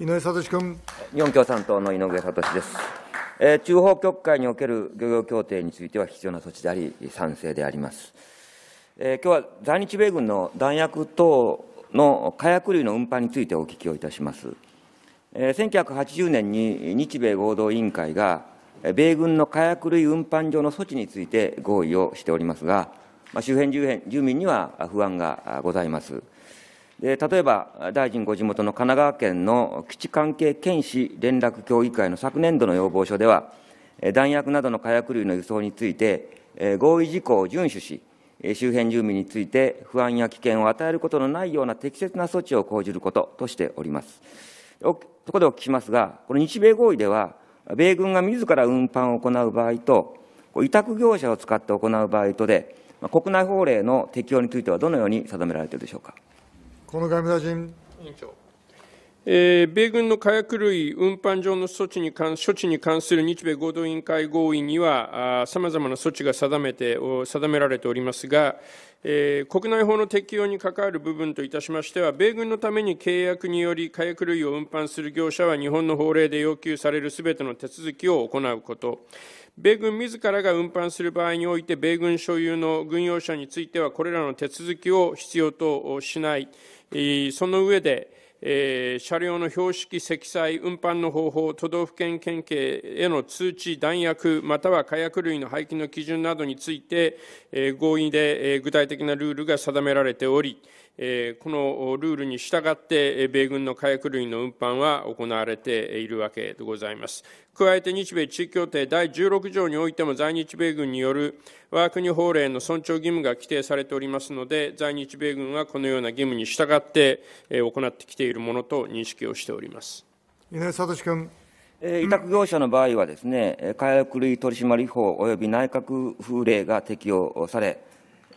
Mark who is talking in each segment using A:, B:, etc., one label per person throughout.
A: 井上聡君。日本共産党の井上聡です。えー、中方局会における漁業協定については必要な措置であり、賛成であります。えー、今日は在日米軍の弾薬等の火薬類の運搬についてお聞きをいたします。えー、1980年に日米合同委員会が、米軍の火薬類運搬上の措置について合意をしておりますが、まあ、周辺住民には不安がございます。例えば、大臣ご地元の神奈川県の基地関係県市連絡協議会の昨年度の要望書では、弾薬などの火薬類の輸送について、合意事項を遵守し、周辺住民について不安や危険を与えることのないような適切な措置を講じることとしております。そこでお聞きしますが、この日米合意では、米軍が自ら運搬を行う場合と、委託業者を使って行う場合とで、国内法令の適用についてはどのように定められているでしょうか。河野外務大臣。委員長
B: えー、米軍の火薬類運搬上の措置に関処置に関する日米合同委員会合意には、さまざまな措置が定めて定められておりますが、えー、国内法の適用に関わる部分といたしましては、米軍のために契約により火薬類を運搬する業者は、日本の法令で要求されるすべての手続きを行うこと。米軍自らが運搬する場合において、米軍所有の軍用車については、これらの手続きを必要としない、その上で、えー、車両の標識、積載、運搬の方法、都道府県県警への通知、弾薬、または火薬類の廃棄の基準などについて、えー、合意で、えー、具体的なルールが定められており、えこのルールに従って米軍の火薬類の運搬は行われているわけでございます。加えて日米地位協定第16条においても在日米軍による我が国法令の尊重義務が規定されておりますので、在日米軍はこのような義務に従って行ってきているものと認識をしております。
C: 井上聡君。
B: 委託業者の場合はですね、火薬類取
A: 締法及び内閣風令が適用され、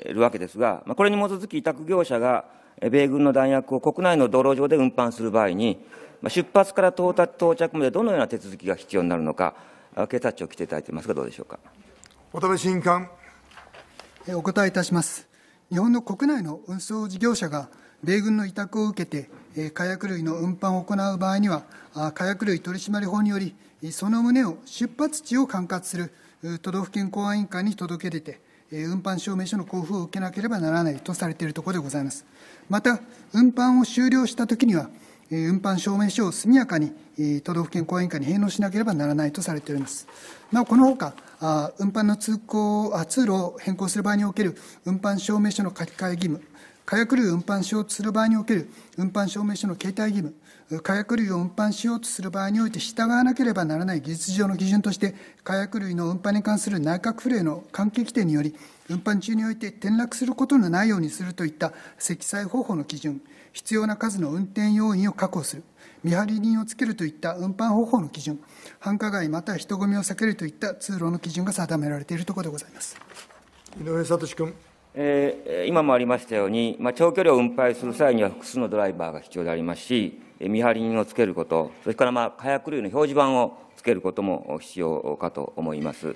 A: るわけですが、これに基づき委託業者が米軍の弾薬を国内の道路上で運搬する場合に、出発から到達到着までどのような手続きが必要になるのか、警察庁来ていただいてますが、どうでしょうか。
C: 渡部新官お答えいたします。日本の国内の運送事業者が米軍の委託を受けて、火薬類の運搬を行う場合には、火薬類取締法により、その旨を出発地を管轄する都道府県公安委員会に届け出て、運搬証明書の交付を受けなければならないとされているところでございます。また、運搬を終了したときには、運搬証明書を速やかに都道府県公園会に返納しなければならないとされております。なお、このほか、運搬の通行通路を変更する場合における運搬証明書の書き換え義務、火薬類を運搬しようとする場合における運搬証明書の携帯義務火薬類を運搬しようとする場合において従わなければならない技術上の基準として火薬類の運搬に関する内閣府令の関係規定により運搬中において転落することのないようにするといった積載方法の基準必要な数の運転要員を確保する見張り人をつけるといった運搬方法の基準繁華街または人混みを避けるといった通路の基準が定められているところでございます井上聡君。
A: えー、今もありましたように、まあ、長距離を運搬する際には複数のドライバーが必要でありますし、見張り人をつけること、それからまあ火薬類の表示板をつけることも必要かと思います。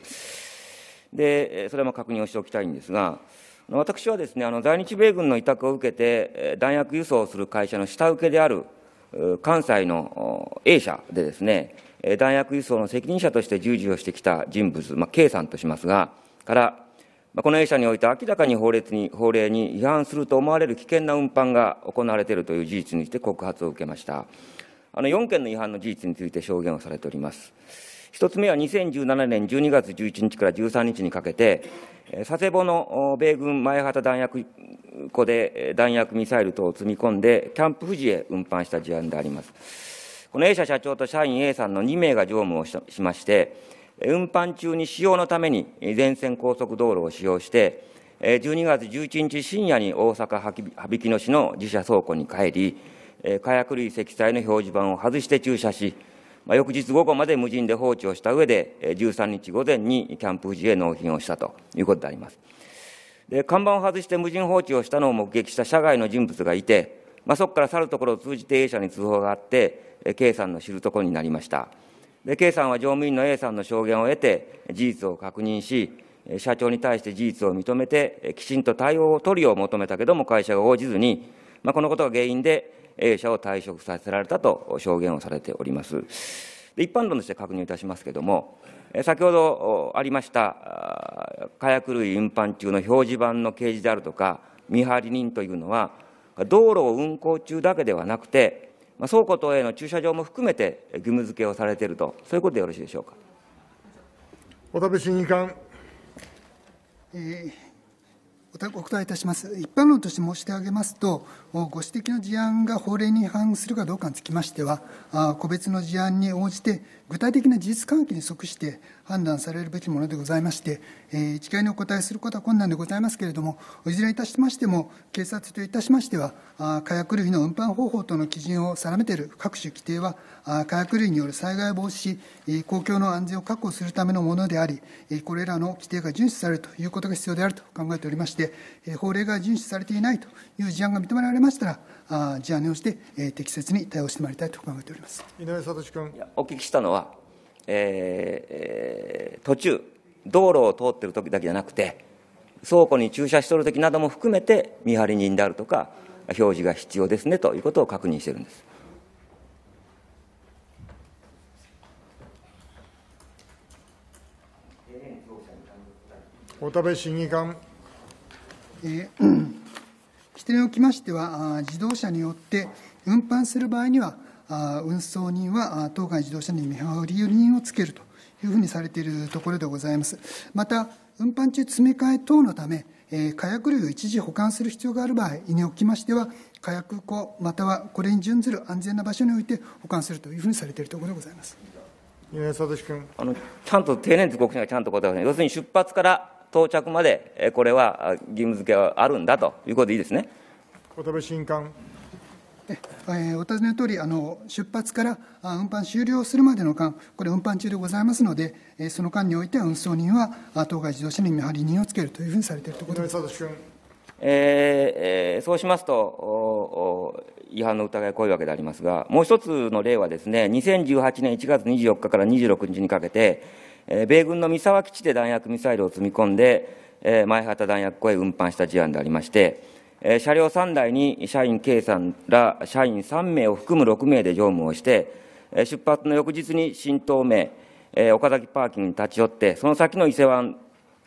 A: で、それも確認をしておきたいんですが、私はですね、あの在日米軍の委託を受けて、弾薬輸送をする会社の下請けである関西の A 社でですね、弾薬輸送の責任者として従事をしてきた人物、まあ、K さんとしますが、から、この A 社において明らかに法律に法令に違反すると思われる危険な運搬が行われているという事実について告発を受けました。あの4件の違反の事実について証言をされております。一つ目は2017年12月11日から13日にかけて、佐世保の米軍前畑弾薬庫で弾薬ミサイル等を積み込んで、キャンプ富士へ運搬した事案であります。この A 社社長と社員 A さんの2名が乗務をしまして、運搬中に使用のために全線高速道路を使用して、12月11日深夜に大阪羽曳野市の自社倉庫に帰り、火薬類積載の表示板を外して駐車し、まあ、翌日午後まで無人で放置をした上で、13日午前にキャンプ富士へ納品をしたということであります。で看板を外して無人放置をしたのを目撃した社外の人物がいて、まあ、そこから去るところを通じて A 社に通報があって、K さんの知るところになりました。で K さんは乗務員の A さんの証言を得て事実を確認し社長に対して事実を認めてきちんと対応を取るよう求めたけども会社が応じずに、まあ、このことが原因で A 社を退職させられたと証言をされておりますで一般論として確認いたしますけれども先ほどありました火薬類運搬中の表示板の掲示であるとか見張り人というのは道路を運行中だけではなくてまあ、倉庫等への駐車場も含めて義務付けをされていると、そういうことでよろしいでしょうか。渡部
C: 審議官。お答えいたします。一般論として申し上げますと、ご指摘の事案が法令に違反するかどうかにつきましては、個別の事案に応じて、具体的な事実関係に即して判断されるべきものでございまして、一概にお答えすることは困難でございますけれども、いずれいたしましても、警察といたしましては、火薬類の運搬方法等の基準を定めている各種規定は、火薬類による災害防止、公共の安全を確保するためのものであり、これらの規定が遵守されるということが必要であると考えておりまして、法令が遵守されていないという事案が認められましたら、事案に応じて適切に対応してまいりたいと考えておりま
A: す井上聡君。お聞きしたのは、えー、途中、道路を通っているときだけじゃなくて、倉庫に駐車しているときなども含めて、見張り人であるとか、表示が必要ですねということを確認しているんです。
C: 小田部審議官。え規定におきましては自動車によって運搬する場合には運送人は当該自動車に見張り人をつけるというふうにされているところでございますまた運搬中詰め替え等のため火薬類を一時保管する必要がある場合におきましては火薬庫またはこれに準ずる安全な場所において保管するというふうにされているところでございます井上聡君
A: あのちゃんと定年時刻はちゃんと答えて要するに出発から到着まで、これは義務付けはあるんだということでいいです
B: ね。渡新官
C: えー、お尋ねのとおりあの、出発から運搬終了するまでの間、これ、運搬中でございますので、えー、その間においては運送人は当該自動車に見張り人をつけるというふうにされているということです。
A: えー、えー、そうしますとおお、違反の疑いが濃いわけでありますが、もう一つの例はですね、2018年1月24日から26日にかけて、え米軍の三沢基地で弾薬ミサイルを積み込んで、え前畑弾薬庫へ運搬した事案でありまして、え車両3台に社員 K さんら社員3名を含む6名で乗務をして、え出発の翌日に新東名、え岡崎パーキングに立ち寄って、その先の伊勢湾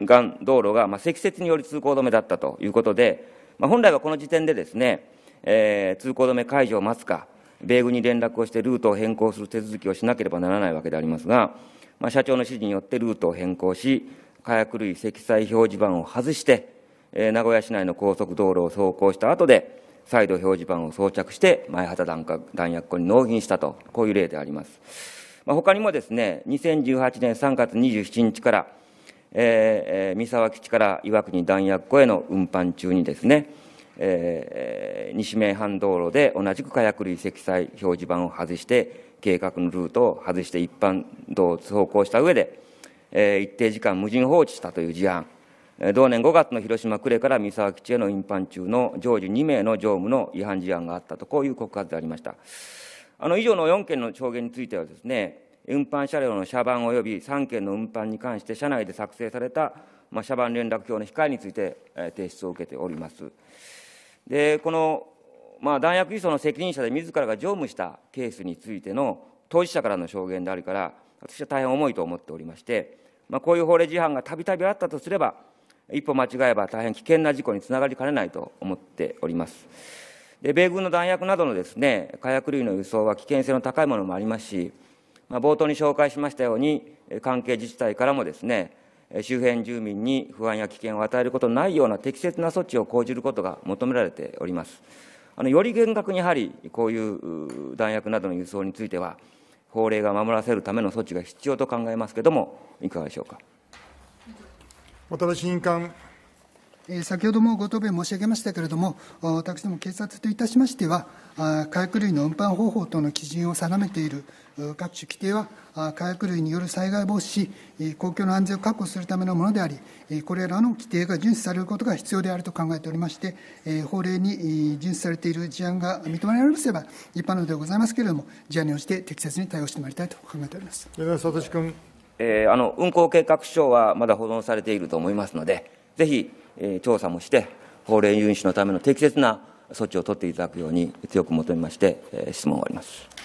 A: 岸道路が、ま積雪により通行止めだったということで、ま本来はこの時点でですね、え通行止め解除を待つか、米軍に連絡をしてルートを変更する手続きをしなければならないわけでありますが、まあ、社長の指示によってルートを変更し、火薬類積載表示板を外して、えー、名古屋市内の高速道路を走行した後で、再度表示板を装着して、前畑弾薬庫に納品したと、こういう例であります。まあ、他にもですね、2018年3月27日から、えー、三沢基地から岩国弾薬庫への運搬中にですね、えー、西名阪道路で同じく火薬類積載表示板を外して、計画のルートを外して一般道を走行した上で、えー、一定時間無人放置したという事案、同年5月の広島呉から三沢基地への運搬中の常時2名の乗務の違反事案があったと、こういう告発でありました。あの以上の4件の証言についてはですね、運搬車両の車番及び3件の運搬に関して車内で作成された、まあ、車番連絡表の控えについて、えー、提出を受けております。でこのまあ、弾薬輸送の責任者で自らが乗務したケースについての当事者からの証言であるから、私は大変重いと思っておりまして、まあ、こういう法令違反がたびたびあったとすれば、一歩間違えば大変危険な事故につながりかねないと思っております。で米軍の弾薬などのです、ね、火薬類の輸送は危険性の高いものもありますし、まあ、冒頭に紹介しましたように、関係自治体からもです、ね、周辺住民に不安や危険を与えることのないような適切な措置を講じることが求められております。あのより厳格にやはりこういう弾薬などの輸送については法令が守らせるための措置が必要と考えますけれどもいかがでしょうか。
C: 渡辺新官先ほどもご答弁申し上げましたけれども、私ども警察といたしましては、火薬類の運搬方法等の基準を定めている各種規定は、火薬類による災害防止、公共の安全を確保するためのものであり、これらの規定が順守されることが必要であると考えておりまして、法令に順守されている事案が認められまれば、一般のではございますけれども、事案に応じて適切に対応してまいりたいと考えております米田聡君、
A: えー、あの運行計画書はまだ保存されていると思いますので、ぜひ、え調査もして、法令遵守のための適切な措置を取っていただくように強く求めまして、質問を終わります。